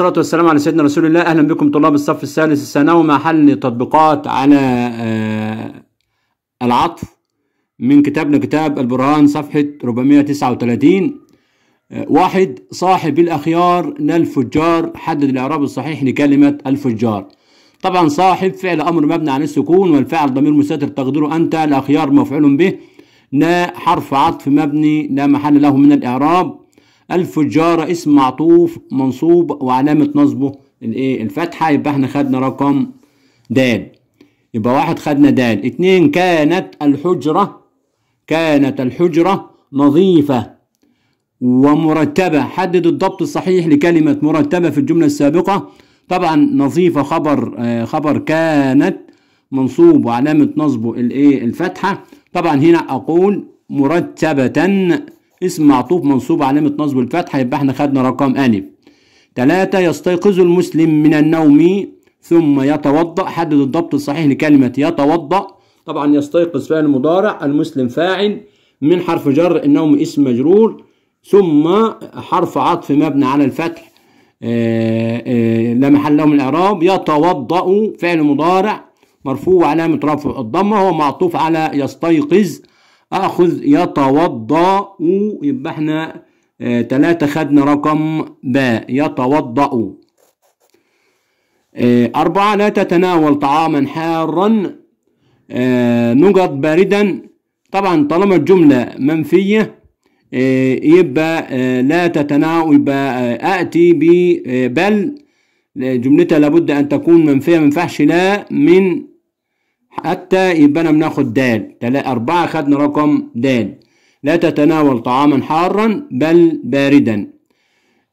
والصلاة والسلام على سيدنا رسول الله أهلا بكم طلاب الصف الثالث الثانوي مع حل تطبيقات على آه، العطف من كتابنا كتاب البرهان صفحة 439 آه، واحد صاحب الأخيار نال حدد الإعراب الصحيح لكلمة الفجار طبعا صاحب فعل أمر مبني على السكون والفعل ضمير مستتر تقديره أنت الأخيار مفعول به نا حرف عطف مبني لا محل له من الإعراب الفجارة اسم معطوف منصوب وعلامة نصبه الايه الفتحة يبقى احنا خدنا رقم د يبقى واحد خدنا د اتنين كانت الحجرة كانت الحجرة نظيفة ومرتبة حدد الضبط الصحيح لكلمة مرتبة في الجملة السابقة طبعا نظيفة خبر آه، خبر كانت منصوب وعلامة نصبه الايه الفتحة طبعا هنا أقول مرتبة اسم معطوف منصوب علامة نصب الفتحة يبقى احنا خدنا رقم ألف تلاتة يستيقظ المسلم من النوم ثم يتوضأ حدد الضبط الصحيح لكلمة يتوضأ طبعا يستيقظ فعل مضارع المسلم فاعل من حرف جر النوم اسم مجرور ثم حرف عطف مبني على الفتح آه، آه، لا محل له من الإعراب يتوضأ فعل مضارع مرفوع علامة رفع الضمة هو معطوف على يستيقظ اخذ يتوضا يبقى احنا ثلاثة تلاتة خدنا رقم باء يتوضا آه، أربعة لا تتناول طعاما حارا آه، نقط باردا طبعا طالما الجملة منفية آه، يبقى لا تتناول يبقى أأتي ببل جملتها لابد أن تكون منفية ما ينفعش لا من حتى يبقى انا بناخد دال أربعة خدنا رقم دال لا تتناول طعاما حارا بل باردا آآ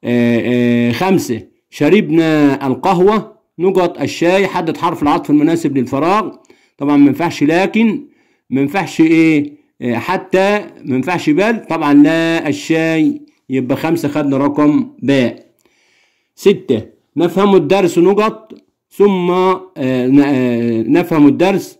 آه، آآ آه، خمسة شربنا القهوة نقط الشاي حدد حرف العطف المناسب للفراغ طبعا ما ينفعش لكن ما ينفعش ايه آه، حتى ما ينفعش بل طبعا لا الشاي يبقى خمسة خدنا رقم باء ستة نفهم الدرس نقط ثم نفهم الدرس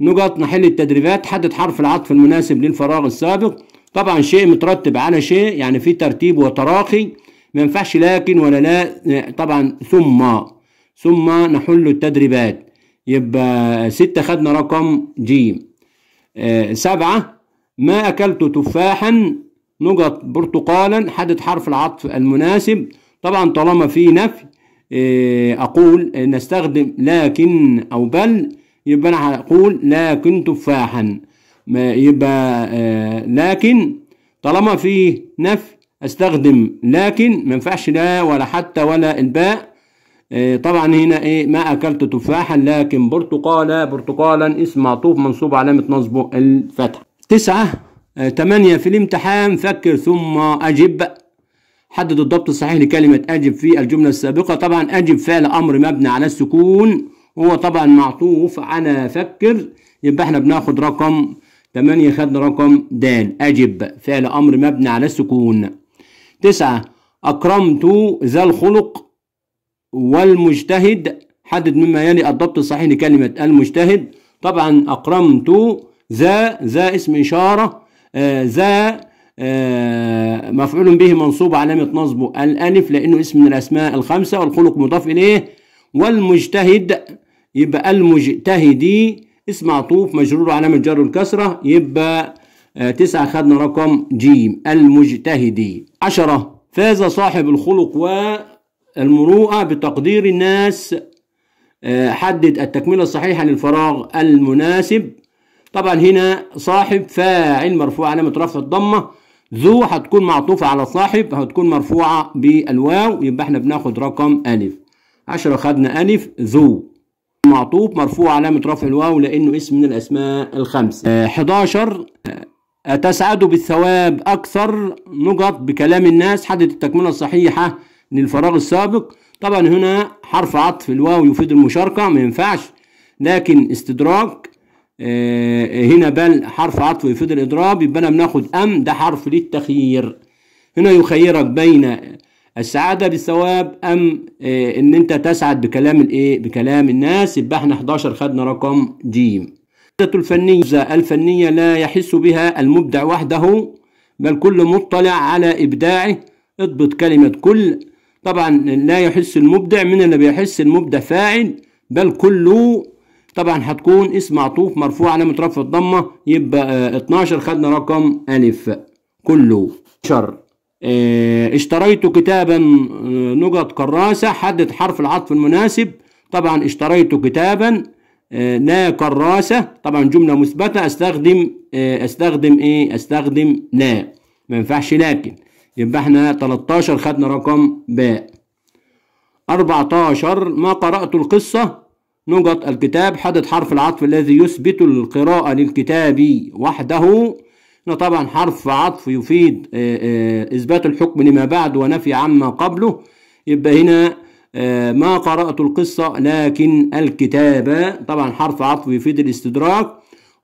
نقط نحل التدريبات حدد حرف العطف المناسب للفراغ السابق طبعا شيء مترتب على شيء يعني في ترتيب وتراخي ما ينفعش لكن ولا لا طبعا ثم ثم نحل التدريبات يبقى ستة خدنا رقم ج آه، سبعة ما أكلت تفاحا نقط برتقالا حدد حرف العطف المناسب طبعا طالما في نفي آه، أقول نستخدم لكن أو بل يبقى انا هقول لكن تفاحا ما يبقى آه لكن طالما في نفي استخدم لكن ما ينفعش لا ولا حتى ولا الباء آه طبعا هنا ايه ما اكلت تفاحا لكن برتقالا برتقالا اسم معطوف منصوب علامه نصبه الفتحه تسعة آه تمانية في الامتحان فكر ثم اجب حدد الضبط الصحيح لكلمه اجب في الجمله السابقه طبعا اجب فعل امر مبني على السكون هو طبعا معطوف على فكر يبقى احنا بناخد رقم 8 خدنا رقم د أجب فعل أمر مبني على السكون تسعة أكرمت ذا الخلق والمجتهد حدد مما يلي الضبط الصحيح لكلمة المجتهد طبعا أكرمت ذا ذا اسم إشارة آه، ذا آه، مفعول به منصوب علامة نصبه الألف لأنه اسم من الأسماء الخمسة والخلق مضاف إليه والمجتهد يبقى المجتهدي اسم معطوف مجرور علامة جر الكسرة يبقى آه، تسعة خدنا رقم جيم المجتهدي عشرة فاز صاحب الخلق والمروءة بتقدير الناس آه، حدد التكملة الصحيحة للفراغ المناسب طبعا هنا صاحب فاعل مرفوع علامة رفع الضمة ذو هتكون معطوفة على صاحب هتكون مرفوعة بالواو يبقى احنا بناخد رقم ألف عشرة خدنا ألف ذو معطوب مرفوع علامة رفع الواو لأنه اسم من الأسماء الخمسة 11 آه، آه، أتسعد بالثواب أكثر نقط بكلام الناس حدد التكملة الصحيحة للفراغ السابق طبعا هنا حرف عطف الواو يفيد المشاركة ما ينفعش لكن استدراك آه، هنا بل حرف عطف يفيد الإضراب يبقى أنا بناخد أم ده حرف للتخيير هنا يخيرك بين السعاده بالثواب ام آه، ان انت تسعد بكلام الايه بكلام الناس يبقى احنا 11 خدنا رقم ج الفنية الفنية لا يحس بها المبدع وحده بل كل مطلع على إبداعه اضبط كلمة كل طبعا لا يحس المبدع من اللي بيحس المبدع فاعل بل كله طبعا هتكون اسم عطوف مرفوع علامة رفع الضمة يبقى 12 آه، خدنا رقم ألف كله شر آه، اشتريت كتابا آه، نقط كراسة حدد حرف العطف المناسب طبعا اشتريت كتابا آه، لا كراسة طبعا جملة مثبتة استخدم استخدم ايه استخدم لا ما ينفعش لكن يبقى احنا 13 خدنا رقم باء 14 ما قرأت القصة نقط الكتاب حدد حرف العطف الذي يثبت القراءة للكتاب وحده هنا طبعا حرف عطف يفيد آه، آه، إثبات الحكم لما بعد ونفي عما قبله يبقى هنا آه، ما قرأت القصة لكن الكتابة طبعا حرف عطف يفيد الاستدراك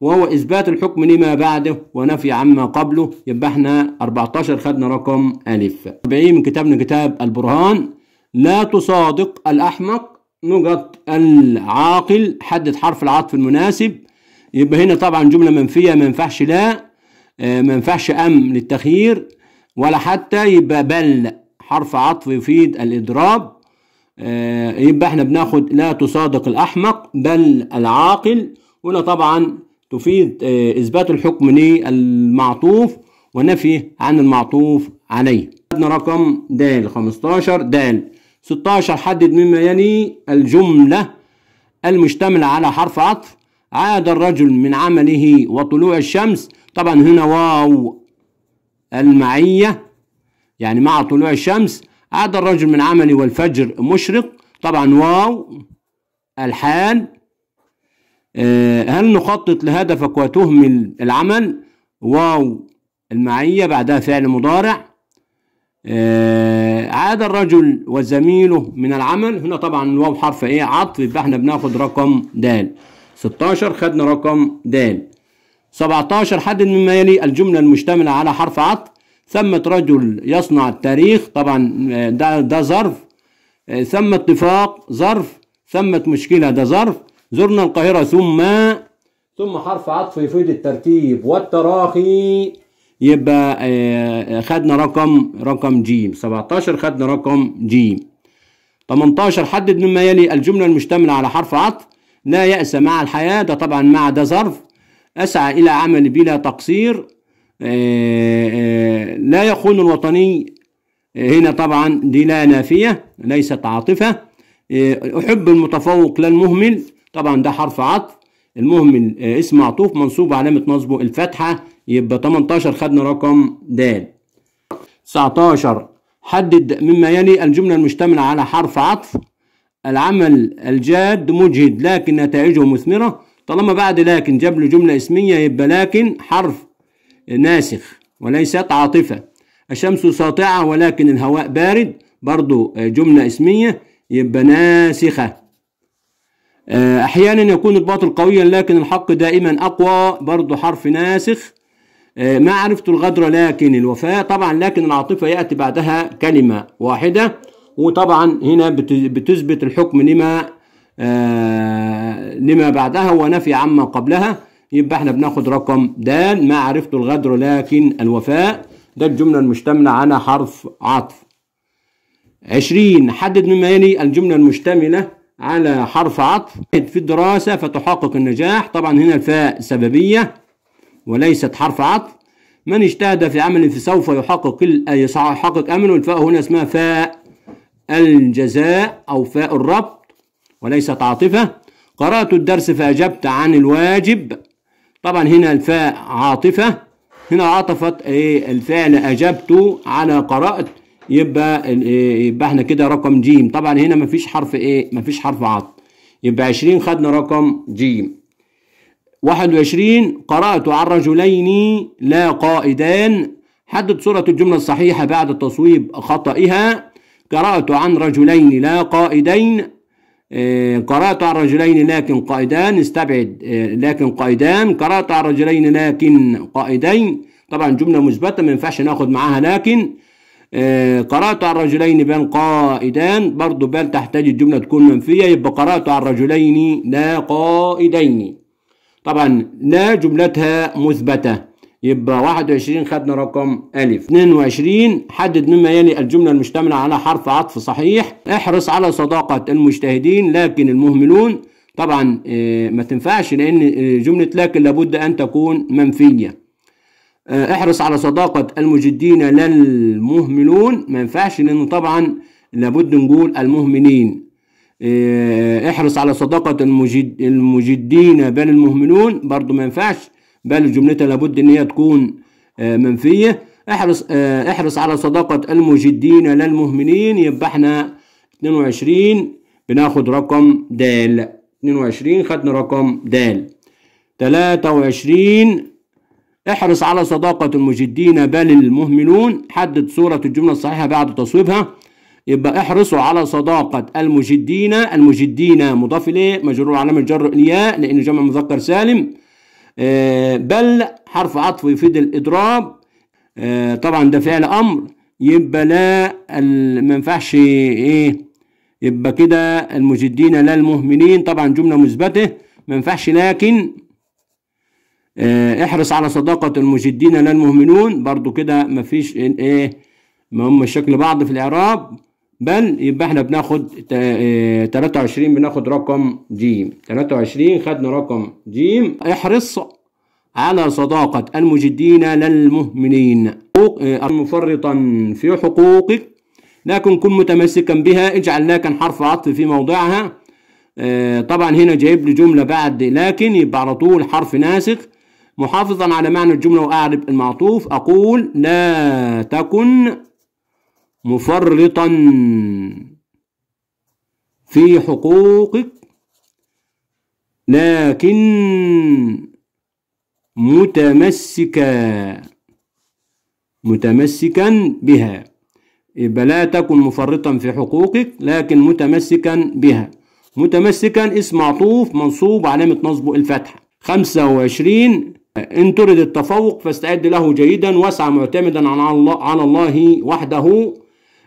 وهو إثبات الحكم لما بعده ونفي عما قبله يبقى احنا 14 خدنا رقم ألف 40 من كتابنا كتاب البرهان لا تصادق الأحمق نقط العاقل حدد حرف العطف المناسب يبقى هنا طبعا جملة منفية ما ينفعش لا آه، ما ينفعش أم للتخيير ولا حتى يبقى بل حرف عطف يفيد الإضراب آه، يبقى احنا بناخد لا تصادق الأحمق بل العاقل هنا طبعا تفيد آه، إثبات الحكم للمعطوف ونفيه عن المعطوف عليه رقم د 15 د 16 حدد مما يلي الجملة المشتملة على حرف عطف عاد الرجل من عمله وطلوع الشمس طبعا هنا واو المعية يعني مع طلوع الشمس عاد الرجل من عملي والفجر مشرق طبعا واو الحال آه، هل نخطط لهدفك وتهمل العمل واو المعية بعدها فعل مضارع عاد آه، الرجل وزميله من العمل هنا طبعا الواو حرف ايه عطف يبقى احنا بناخد رقم د 16 خدنا رقم د 17 حدد مما يلي الجملة المشتملة على حرف عطف ثمة رجل يصنع التاريخ طبعا آه، ده ده ظرف آه، ثم اتفاق ظرف ثمة مشكلة ده ظرف زرنا القاهرة ثم ثم حرف عطف يفيد الترتيب والتراخي يبقى آه، خدنا رقم رقم جيم 17 خدنا رقم جيم 18 حدد مما يلي الجملة المشتملة على حرف عطف لا يأس مع الحياة ده طبعا مع ده ظرف أسعى إلى عمل بلا تقصير آه، آه، لا يخون الوطني آه، هنا طبعا دي لا نافية ليست عاطفة أحب المتفوق لا المهمل طبعا ده حرف عطف المهمل اسم معطوف منصوب علامة نصبه الفتحة يبقى 18 خدنا رقم د 19 حدد مما يلي الجملة المشتملة على حرف عطف العمل الجاد مجهد لكن نتائجه مثمرة طالما بعد لكن جاب له جملة اسمية يبقى لكن حرف ناسخ وليست عاطفة الشمس ساطعة ولكن الهواء بارد برضو جملة اسمية يبقى ناسخة آه، أحيانا يكون الباطل قويا لكن الحق دائما أقوى برضو حرف ناسخ آه، ما عرفت الغدر لكن الوفاء طبعا لكن العاطفة يأتي بعدها كلمة واحدة وطبعا هنا بتثبت الحكم لما آه، لما بعدها ونفي عما قبلها يبقى احنا بناخد رقم د ما عرفت الغدر لكن الوفاء ده الجملة المشتملة على حرف عطف 20 حدد مما يلي الجملة المشتملة على حرف عطف في الدراسة فتحقق النجاح طبعا هنا الفاء سببية وليست حرف عطف من اجتهد في عمل فسوف يحقق يحقق أمله الفاء هنا اسمها فاء الجزاء أو فاء الربط وليست عاطفة قرأت الدرس فأجبت عن الواجب طبعا هنا الفاء عاطفة هنا عطفت إيه الفعل أجبت على قرأت يبقى إيه، يبقى احنا كده رقم جيم طبعا هنا مفيش حرف ايه مفيش حرف عط يبقى 20 خدنا رقم جيم 21 قرأت عن رجلين لا قائدان حدد صورة الجملة الصحيحة بعد تصويب خطئها قرأت عن رجلين لا قائدين إيه، قرأت على الرجلين لكن قائدان استبعد إيه، لكن قائدان قرأت على الرجلين لكن قائدين طبعا جملة مثبتة ما ينفعش ناخد معاها لكن إيه، قرأت على الرجلين بان قائدان برضو بل تحتاج الجملة تكون منفية يبقى قرأت على الرجلين لا قائدين طبعا لا جملتها مثبته يبقى 21 خدنا رقم ألف 22 حدد مما يلي الجملة المشتملة على حرف عطف صحيح احرص على صداقة المجتهدين لكن المهملون طبعا آه، ما تنفعش لأن آه، جملة لكن لابد أن تكون منفية آه، احرص على صداقة المجدين لا المهملون ما ينفعش لأنه طبعا لابد نقول المهملين احرص على صداقة المجد المجدين بل المهملون برضو ما ينفعش بل جملتها لابد ان هي تكون آه، منفيه احرص آه، احرص على صداقه المجدين لا المهملين يبقى احنا 22 بناخد رقم د 22 خدنا رقم د 23 احرص على صداقة المجدين بل المهملون حدد صورة الجملة الصحيحة بعد تصويبها يبقى احرصوا على صداقة المجدين المجدين مضاف إليه مجرور علامة جر الياء لأنه جمع مذكر سالم آه، بل حرف عطف يفيد الإضراب آه، طبعا ده فعل أمر يبقى لا ما ينفعش إيه يبقى كده المجدين لا المهملين طبعا جملة مثبتة ما ينفعش لكن آه، احرص على صداقة المجدين لا المهملون برضو كده ما فيش ايه ما هم شكل بعض في الإعراب بل يبقى احنا بناخد 23 آه، بناخد رقم ج 23 خدنا رقم ج احرص على صداقة المجدين للمؤمنين آه، مفرطا في حقوقك لكن كن متمسكا بها اجعل لكن حرف عطف في موضعها آه، طبعا هنا جايب لي جملة بعد لكن يبقى على طول حرف ناسخ محافظا على معنى الجملة وأعرب المعطوف أقول لا تكن مفرطا في حقوقك لكن متمسكا متمسكا بها يبقى لا تكن مفرطا في حقوقك لكن متمسكا بها متمسكا اسم عطوف منصوب علامة نصبه الفتحة 25 إن ترد التفوق فاستعد له جيدا واسعى معتمدا على الله, على الله وحده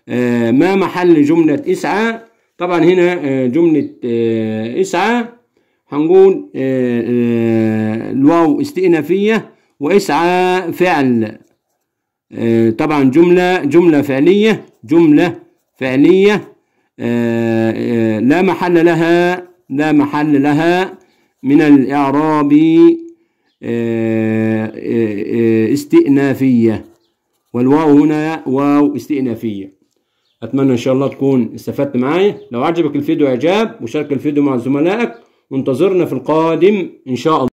آه، ما محل جملة إسعى طبعا هنا آه، جملة آه، إسعى هنقول الواو استئنافية وإسعى فعل طبعا جملة جملة فعلية جملة فعلية لا محل لها لا محل لها من الإعراب استئنافية والواو هنا واو استئنافية اتمنى ان شاء الله تكون استفدت معايا لو عجبك الفيديو اعجاب وشارك الفيديو مع زملائك وانتظرنا في القادم ان شاء الله